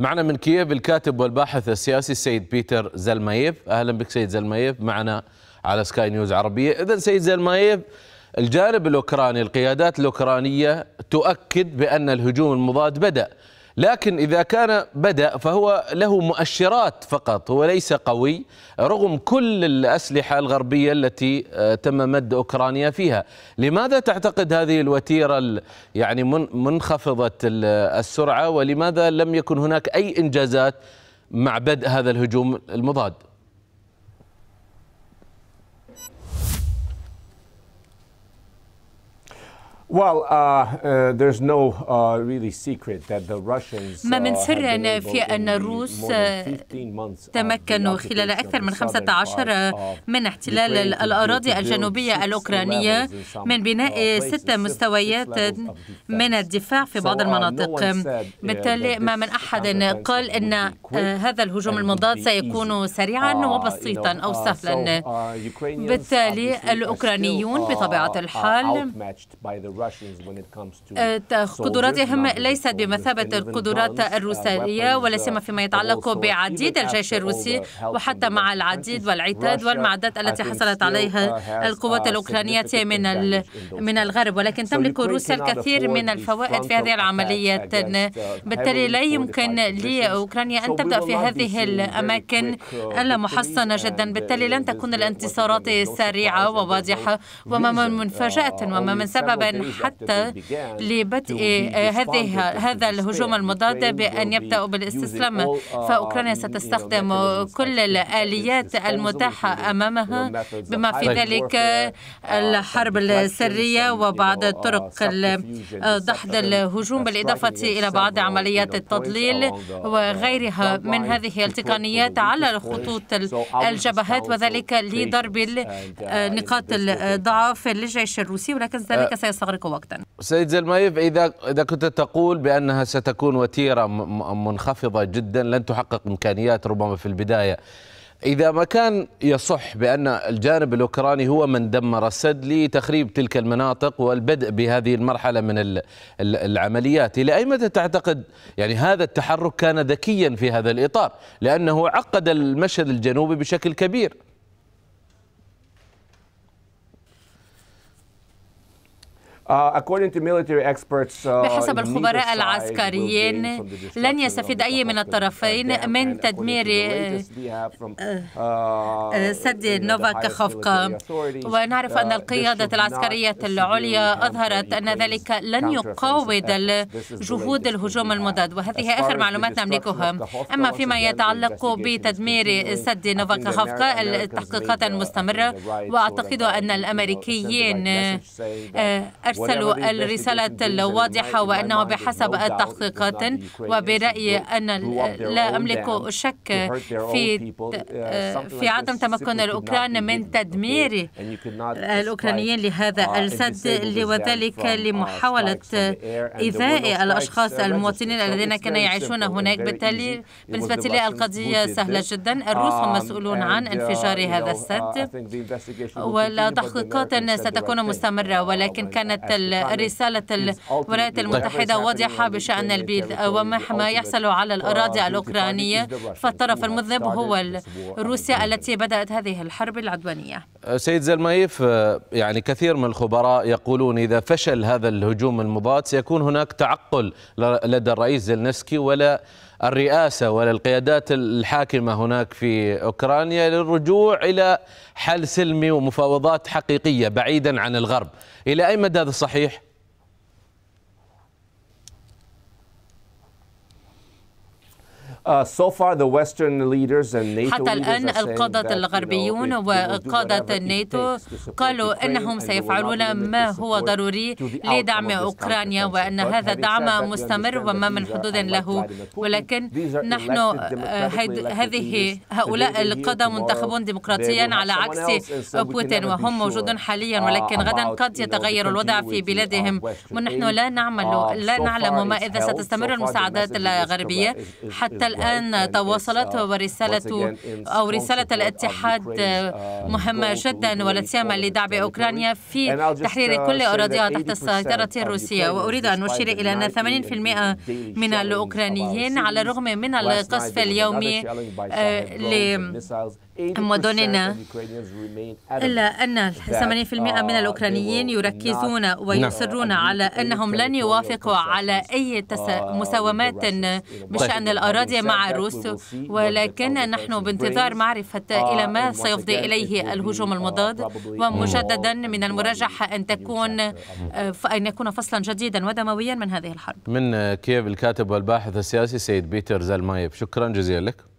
معنا من كييف الكاتب والباحث السياسي السيد بيتر زلمايف اهلا بك سيد زلمايف معنا على سكاي نيوز عربيه اذا سيد زلمايف الجانب الاوكراني القيادات الاوكرانيه تؤكد بان الهجوم المضاد بدا لكن إذا كان بدأ فهو له مؤشرات فقط هو ليس قوي رغم كل الأسلحة الغربية التي آه، تم مد أوكرانيا فيها لماذا تعتقد هذه الوتيرة يعني منخفضة السرعة ولماذا لم يكن هناك أي إنجازات مع بدء هذا الهجوم المضاد؟ Well, uh, uh, there's no uh, really secret that the Russians. ما من uh, سر في أن الروس uh, تمكنوا خلال أكثر من 15 من احتلال الأراضي الجنوبية الأوكرانية من بناء ست مستويات من الدفاع في بعض المناطق. بالتالي ما من أحد قال أن هذا الهجوم المضاد سيكون سريعا وبسيطا أو سهلا. بالتالي الأوكرانيون بطبيعة الحال أه، قدراتهم ليست بمثابة القدرات uh, الروسية ولا uh, سيما فيما يتعلق بعديد الجيش الروسي وحتى مع العديد والعتاد والمعدات التي حصلت عليها uh, القوات الأوكرانية من من الغرب ولكن تملك روسيا الكثير من الفوائد في هذه العملية بالتالي لا يمكن لأوكرانيا أن تبدأ في هذه الأماكن المحصنة جدا بالتالي لن تكون الانتصارات سريعة وواضحة وما من مفاجأة وما من سبب حتى لبدء آه، هذه هذا الهجوم المضاد بأن يبدأوا بالاستسلام فأوكرانيا ستستخدم كل الآليات المتاحة أمامها بما في ذلك آه، آه، الحرب السرية وبعض طرق دحض الهجوم بالإضافة إلى بعض عمليات التضليل uh, وغيرها من هذه التقنيات على خطوط الجبهات وذلك لضرب uh, نقاط الضعف للجيش الروسي ولكن ذلك uh, سيستغرق نفرق وقتا سيد زلمايف إذا إذا كنت تقول بأنها ستكون وتيرة منخفضة جدا لن تحقق إمكانيات ربما في البداية إذا ما كان يصح بأن الجانب الأوكراني هو من دمر السد لتخريب تلك المناطق والبدء بهذه المرحلة من العمليات إلى أي متى تعتقد يعني هذا التحرك كان ذكيا في هذا الإطار لأنه عقد المشهد الجنوبي بشكل كبير Uh, uh, بحسب الخبراء العسكريين لن يستفيد أي من الطرفين uh, من تدمير آه، آه، سد نوفا كخوفكا ونعرف أن القيادة العسكرية العليا أظهرت أن ذلك لن يقاوض جهود الهجوم المضاد وهذه آخر معلومات نملكها أما فيما يتعلق بتدمير سد نوفا كخوفكا التحقيقات المستمرة وأعتقد أن الأمريكيين أرسلوا الرسالة الواضحة وأنه بحسب التحقيقات وبرأيي أنا لا أملك شك في في عدم تمكن الأوكران من تدمير الأوكرانيين لهذا السد وذلك لمحاولة إيذاء الأشخاص المواطنين الذين كانوا يعيشون هناك بالتالي بالنسبة لي القضية سهلة جدا الروس هم مسؤولون عن انفجار هذا السد ولا تحقيقات ستكون مستمرة ولكن كانت الرسالة الولايات المتحدة واضحة بشأن البيض وما يحصل على الأراضي الأوكرانية فالطرف المذنب هو روسيا التي بدأت هذه الحرب العدوانية أه، سيد زلمايف أه، يعني كثير من الخبراء يقولون إذا فشل هذا الهجوم المضاد سيكون هناك تعقل لدى الرئيس زلنسكي ولا الرئاسة وللقيادات الحاكمة هناك في أوكرانيا للرجوع إلى حل سلمي ومفاوضات حقيقية بعيدا عن الغرب إلى أي مدى هذا صحيح؟ Uh, حتى الآن القادة الغربيون وقادة الناتو قالوا أنهم سيفعلون ما هو ضروري لدعم أوكرانيا وأن هذا الدعم مستمر وما من حدود له ولكن نحن آه، هذه هؤلاء القادة منتخبون ديمقراطيا على عكس بوتين وهم موجودون حاليا uh, ولكن غدا قد يتغير الوضع في بلادهم ونحن لا نعمل uh, لا نعلم ما إذا ستستمر المساعدات الغربية حتى الآن تواصلت ورسالة أو رسالة الاتحاد آه، مهمة جدا ولا سيما لدعم أوكرانيا في تحرير uh, كل أراضيها تحت السيطرة الروسية وأريد أن أشير إلى أن 80% من الأوكرانيين على الرغم من القصف اليومي آه، مدننا إلا أن 80% uh, من الأوكرانيين يركزون ويصرون على أنهم لن يوافقوا على أي مساومات بشأن الأراضي مع الروس ولكن نحن بانتظار معرفة إلى ما سيفضي إليه الهجوم المضاد ومجددا من المرجح أن تكون آه، أن يكون فصلا جديدا ودمويا من هذه الحرب من كييف الكاتب والباحث السياسي سيد بيتر زلمايف شكرا جزيلا لك